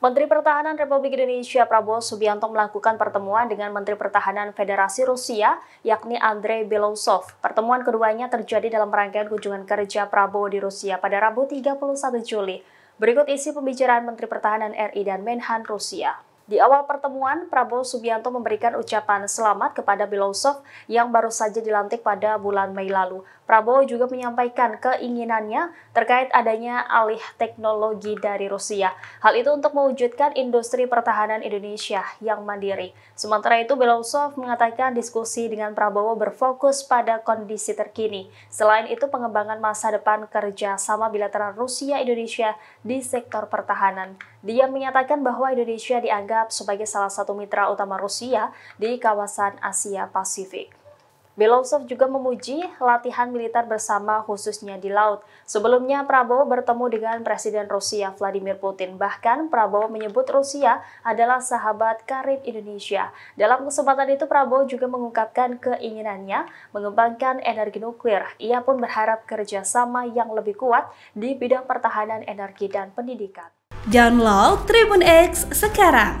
Menteri Pertahanan Republik Indonesia Prabowo Subianto melakukan pertemuan dengan Menteri Pertahanan Federasi Rusia, yakni Andrei Belousov. Pertemuan keduanya terjadi dalam rangkaian kunjungan kerja Prabowo di Rusia pada Rabu 31 Juli. Berikut isi pembicaraan Menteri Pertahanan RI dan Menhan Rusia. Di awal pertemuan, Prabowo Subianto memberikan ucapan selamat kepada Bilosov yang baru saja dilantik pada bulan Mei lalu. Prabowo juga menyampaikan keinginannya terkait adanya alih teknologi dari Rusia. Hal itu untuk mewujudkan industri pertahanan Indonesia yang mandiri. Sementara itu, Bilosov mengatakan diskusi dengan Prabowo berfokus pada kondisi terkini. Selain itu, pengembangan masa depan kerja sama bilateral Rusia-Indonesia di sektor pertahanan. Dia menyatakan bahwa Indonesia dianggap dianggap sebagai salah satu mitra utama Rusia di kawasan Asia Pasifik. Belousov juga memuji latihan militer bersama khususnya di laut. Sebelumnya Prabowo bertemu dengan Presiden Rusia Vladimir Putin. Bahkan Prabowo menyebut Rusia adalah sahabat karib Indonesia. Dalam kesempatan itu Prabowo juga mengungkapkan keinginannya mengembangkan energi nuklir. Ia pun berharap kerjasama yang lebih kuat di bidang pertahanan energi dan pendidikan. Download Tribun X sekarang